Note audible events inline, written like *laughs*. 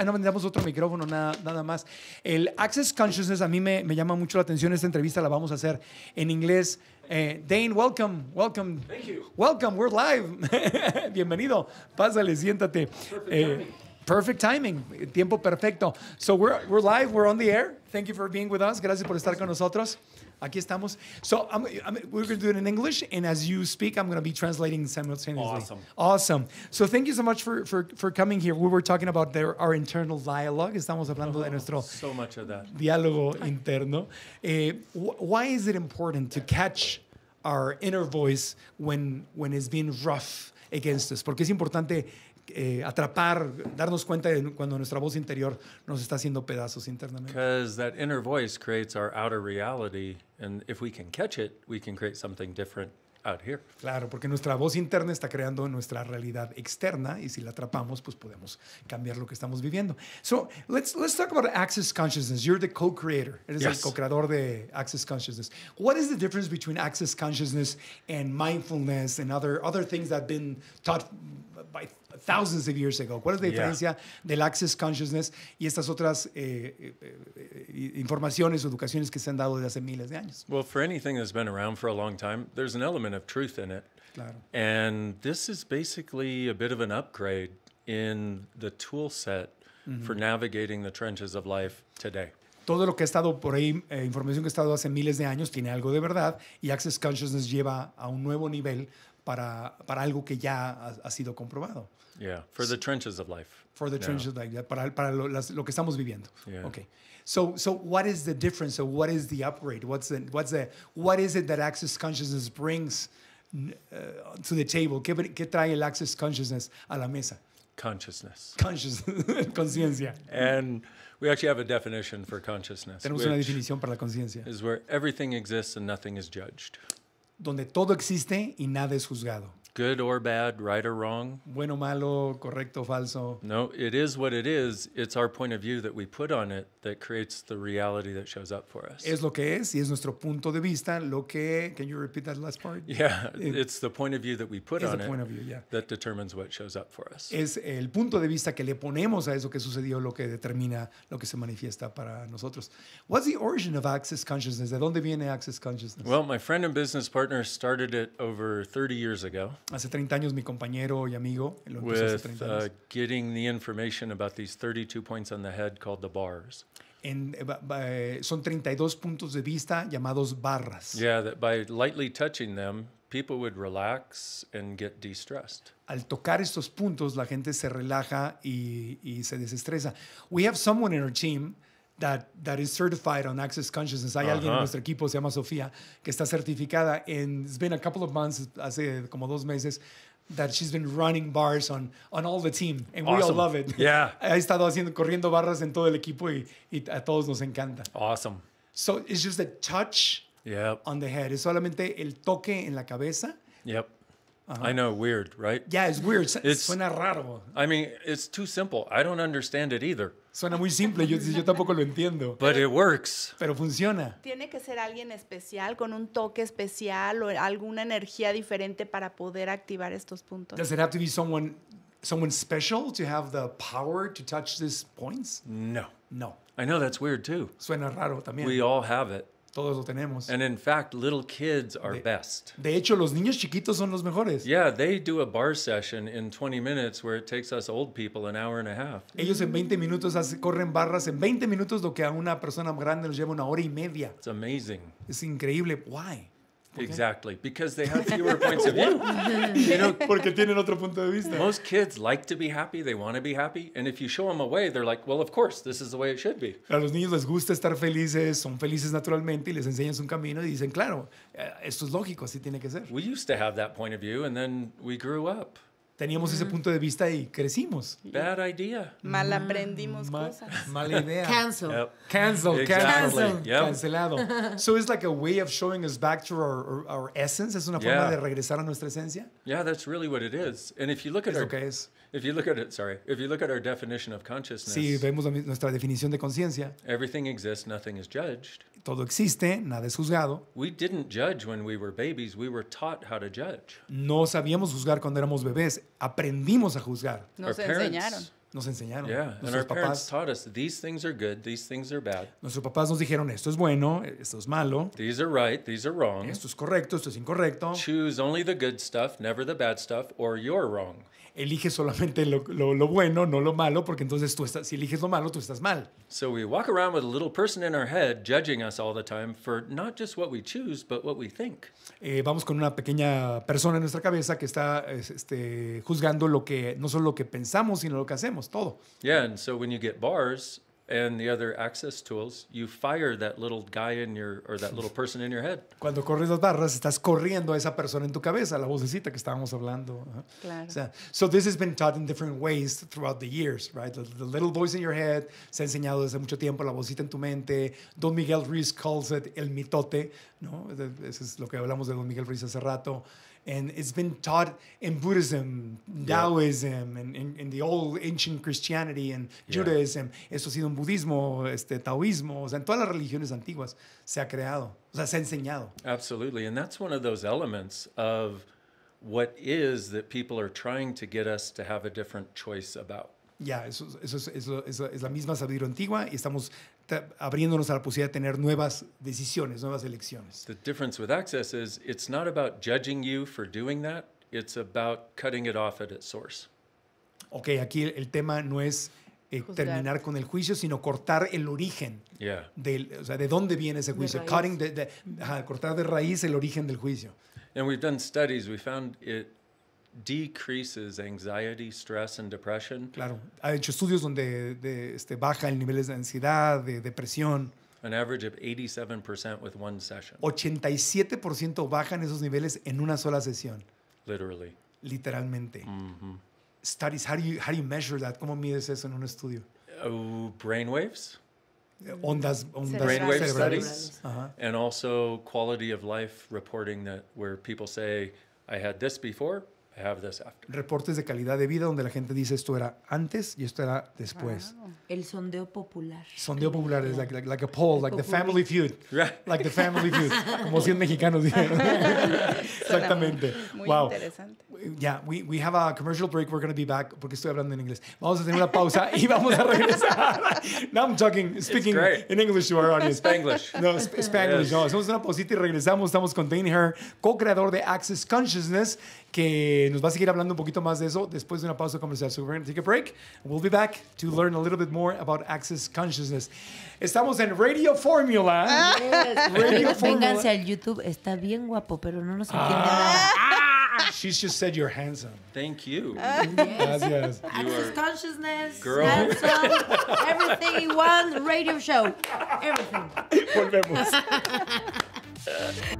Ah, no, vendamos otro micrófono, nada, nada más. El Access Consciousness a mí me, llama mucho la atención. Esta entrevista la vamos a hacer en inglés. Eh, Dane, welcome, welcome. Thank you. Welcome, we're live. *laughs* Bienvenido. Pásale, siéntate. Eh, perfect timing, tiempo perfecto. So we're, we're live, we're on the air. Thank you for being with us. Gracias por estar con nosotros. Aquí estamos. So I'm, I'm, we're going to do it in English, and as you speak, I'm going to be translating simultaneously. Awesome. Awesome. So thank you so much for, for, for coming here. We were talking about their, our internal dialogue. Estamos hablando oh, de nuestro so much of that. diálogo interno. Eh, wh why is it important to catch our inner voice when, when it's being rough against us? Porque es importante eh, atrapar, darnos cuenta de cuando nuestra voz interior nos está haciendo pedazos internamente. Because that inner voice creates our outer reality, and if we can catch it, we can create something different out here. Claro, porque nuestra voz interna está creando nuestra realidad externa y si la atrapamos, pues podemos cambiar lo que estamos viviendo. So, let's let's talk about access consciousness. You're the co-creator. Eres yes. el co-creador de access consciousness. What is the difference between access consciousness and mindfulness and other other things that have been taught by thousands of years ago. ¿Cuál es la diferencia del Access Consciousness y estas otras eh, eh, eh informaciones o educaciones que se han dado desde hace miles de años? Well, for anything that's been around for a long time, there's an element of truth in it. Claro. And this is basically a bit of an upgrade in the tool set mm for navigating the trenches of life today. todo lo que ha estado por ahí, eh, información que ha estado hace miles de años, tiene algo de verdad y Access Consciousness lleva a un nuevo nivel para, para algo que ya ha, ha sido comprobado. Yeah, for the trenches of life. For the yeah. trenches of life, para, para lo, las, lo que estamos viviendo. Yeah. Okay. So, so what is the difference? So what is the upgrade? What's the, what's the, what is it that access consciousness brings uh, to the table? ¿Qué, ¿Qué trae el access consciousness a la mesa? Consciousness. Consciousness, *laughs* conciencia. And we actually have a definition for consciousness. Tenemos una definición para la conciencia. Is where everything exists and nothing is judged. donde todo existe y nada es juzgado. good or bad, right or wrong. Bueno, malo, correcto, falso. No, it is what it is. It's our point of view that we put on it that creates the reality that shows up for us. Es lo que es y es nuestro punto de vista lo que Can you repeat that last part? Yeah, it, eh, it's the point of view that we put on the point of view, yeah. that determines what shows up for us. Es el punto de vista que le ponemos a eso que sucedió lo que determina lo que se manifiesta para nosotros. What's the origin of access consciousness? ¿De dónde viene access consciousness? Well, my friend and business partner started it over 30 years ago. Hace 30 años mi compañero y amigo lo empezó hace 30 uh, años. With getting the information about these 32 points on the head called the bars. En, eh, son 32 puntos de vista llamados barras. Yeah, that by lightly touching them, people would relax and get de-stressed. Al tocar estos puntos, la gente se relaja y, y se desestresa. We have someone in our team that, that is certified on Access Consciousness. Hay uh -huh. alguien en nuestro equipo, se llama Sofía, que está certificada. En, it's been a couple of months, hace como dos meses, that she's been running bars on, on all the team, and awesome. we all love it. Yeah. Ha estado haciendo, corriendo barras en todo el equipo y, y a todos nos encanta. Awesome. So it's just a touch yep. on the head. Es solamente el toque en la cabeza. Yep. Uh -huh. I know, weird, right? Yeah, it's weird. It's, Suena raro. I mean, it's too simple. I don't understand it either. Suena muy simple, yo, yo tampoco lo entiendo. works. Pero funciona. Tiene que ser alguien especial, con un toque especial o alguna energía diferente para poder activar estos puntos. Does it have someone, someone special to have the power to touch these points? No. No. I know that's weird too. Suena raro también. We all have it. Todos lo tenemos. And in fact, little kids are de, best. De hecho, los niños chiquitos son los mejores. Yeah, they do a bar session in 20 minutes where it takes us old people an hour and a half. Ellos en 20 minutos corren barras en 20 minutos lo que a una persona grande les lleva una hora y media. It's amazing. Es increíble. Why? Okay. Exactly, because they have fewer points of view. *laughs* you know, porque tienen otro punto de vista. Most kids like to be happy, they want to be happy, and if you show them a way, they're like, well, of course, this is the way it should be. A los niños les gusta estar felices, son felices naturalmente y les enseñas un camino y dicen, claro, eh, esto es lógico, así tiene que ser. We used to have that point of view and then we grew up teníamos ese punto de vista y crecimos. Bad idea. Mal mm, aprendimos cosas. Mala idea. Cancel. Cancel. Cancel. Cancelado. *laughs* so it's like a way of showing us back to our, our essence. Es una forma de regresar a nuestra esencia. Yeah, that's really what it is. And if you look at our, if you look at it, sorry, if you look at our definition of consciousness. Si vemos nuestra definición de conciencia. Everything exists, nothing is judged todo existe, nada es juzgado. No sabíamos juzgar cuando éramos bebés, aprendimos a juzgar. Nos enseñaron. Nos enseñaron. Yeah. Nuestros papás. Nuestros papás nos dijeron esto es bueno, esto es malo. These are right, these are wrong. Esto es correcto, esto es incorrecto. Choose only the good stuff, never the bad stuff, or you're wrong elige solamente lo, lo, lo, bueno, no lo malo, porque entonces tú estás, si eliges lo malo, tú estás mal. So we walk around with a little person in our head judging us all the time for not just what we choose, but what we think. Eh, vamos con una pequeña persona en nuestra cabeza que está este, juzgando lo que no solo lo que pensamos, sino lo que hacemos, todo. Yeah, and so when you get bars, and the other access tools, you fire that little guy in your or that little person in your head. *laughs* Cuando corres las barras, estás corriendo a esa persona en tu cabeza, la vocecita que estábamos hablando. Claro. So, so, this has been taught in different ways throughout the years, right? The, the, little voice in your head se ha enseñado desde mucho tiempo, la vocita en tu mente. Don Miguel Ruiz calls it el mitote, ¿no? Eso es lo que hablamos de Don Miguel Ruiz hace rato. and it's been taught in Buddhism, Taoism, yeah. and in, the old ancient Christianity and yeah. Judaism. Eso ha sido un budismo, este, taoísmo, o sea, en todas las religiones antiguas se ha creado, o sea, se ha enseñado. Absolutely, and that's one of those elements of what is that people are trying to get us to have a different choice about. Ya, yeah, eso, eso, eso, es la misma sabiduría antigua y estamos abriéndonos a la posibilidad de tener nuevas decisiones, nuevas elecciones. The difference with access is it's not about judging you for doing that, it's about cutting it off at its source. Ok, aquí el tema no es eh, terminar con el juicio, sino cortar el origen. Yeah. Del, o sea, de dónde viene ese juicio. Cutting the, cortar de raíz el origen del juicio. And we've done studies, we found it decreases anxiety, stress and depression. Claro, ha hecho estudios donde de, este, baja el nivel de ansiedad, de depresión. An average of 87% with one session. 87% bajan esos niveles en una sola sesión. Literally. Literalmente. Mm-hmm studies, how do you, how do you measure that? ¿Cómo mides eso en un estudio? Uh, brainwaves. Eh, ondas, ondas brainwave studies, and also quality of life reporting that where people say, I had this before, I have this after. Reportes de calidad de vida donde la gente dice esto era antes y esto era después. El sondeo popular. Sondeo popular es like, like, like, a poll, like the family feud. Like the family feud. Como 100 mexicanos *laughs* Exactamente. Muy wow. interesante ya, yeah, we, we have a commercial break. We're going to be back. Porque estoy hablando en inglés. Vamos a tener una pausa y vamos a regresar. *laughs* Now I'm talking, speaking in English to our audience. Spanglish. No, sp Spanglish. No, hacemos una pausita y regresamos. Estamos con Dane Her, co-creador de Access Consciousness, que nos va a seguir hablando un poquito más de eso después de una pausa comercial. So we're going take a break. We'll be back to learn a little bit more about Access Consciousness. Estamos en Radio Formula. venganse ah. Vénganse al YouTube. Está bien guapo, pero no nos entiende ah. She's just said you're handsome. Thank you. Uh, *laughs* yes. Gracias. Access consciousness, girl. handsome, *laughs* everything you want, radio show, everything. Volvemos. *laughs*